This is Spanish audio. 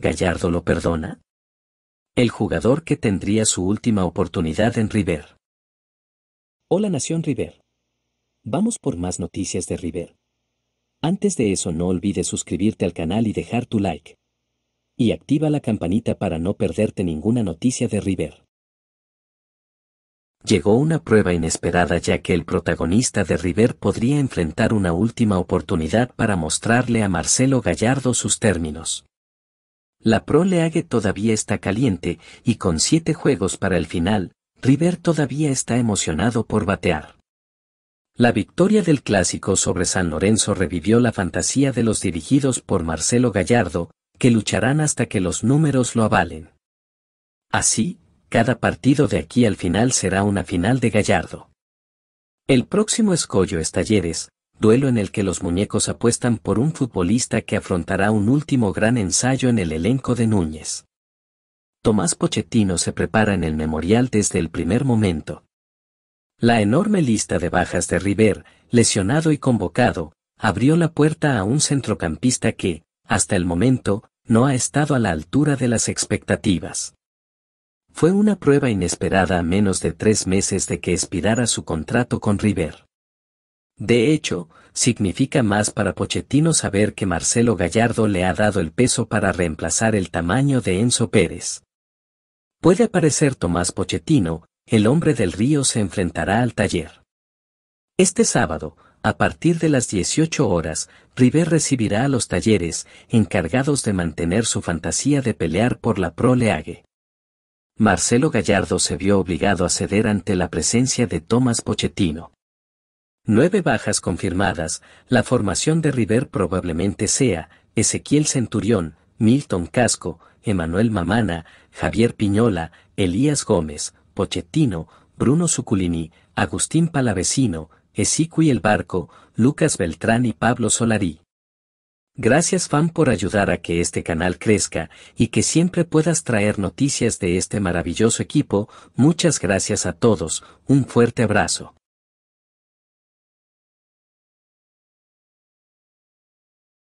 Gallardo lo perdona. El jugador que tendría su última oportunidad en River. Hola Nación River. Vamos por más noticias de River. Antes de eso no olvides suscribirte al canal y dejar tu like. Y activa la campanita para no perderte ninguna noticia de River. Llegó una prueba inesperada ya que el protagonista de River podría enfrentar una última oportunidad para mostrarle a Marcelo Gallardo sus términos. La Pro League todavía está caliente y con siete juegos para el final, River todavía está emocionado por batear. La victoria del clásico sobre San Lorenzo revivió la fantasía de los dirigidos por Marcelo Gallardo, que lucharán hasta que los números lo avalen. Así, cada partido de aquí al final será una final de Gallardo. El próximo escollo es Talleres, duelo en el que los muñecos apuestan por un futbolista que afrontará un último gran ensayo en el elenco de Núñez. Tomás Pochettino se prepara en el memorial desde el primer momento. La enorme lista de bajas de River, lesionado y convocado, abrió la puerta a un centrocampista que, hasta el momento, no ha estado a la altura de las expectativas. Fue una prueba inesperada a menos de tres meses de que expirara su contrato con River. De hecho, significa más para Pochettino saber que Marcelo Gallardo le ha dado el peso para reemplazar el tamaño de Enzo Pérez. Puede aparecer Tomás Pochettino, el hombre del río se enfrentará al taller. Este sábado, a partir de las 18 horas, River recibirá a los talleres, encargados de mantener su fantasía de pelear por la proleague. Marcelo Gallardo se vio obligado a ceder ante la presencia de Tomás Pochettino. Nueve bajas confirmadas, la formación de River probablemente sea Ezequiel Centurión, Milton Casco, Emanuel Mamana, Javier Piñola, Elías Gómez, Pochettino, Bruno Suculini, Agustín Palavecino, y el Barco, Lucas Beltrán y Pablo Solari. Gracias fan por ayudar a que este canal crezca y que siempre puedas traer noticias de este maravilloso equipo, muchas gracias a todos, un fuerte abrazo.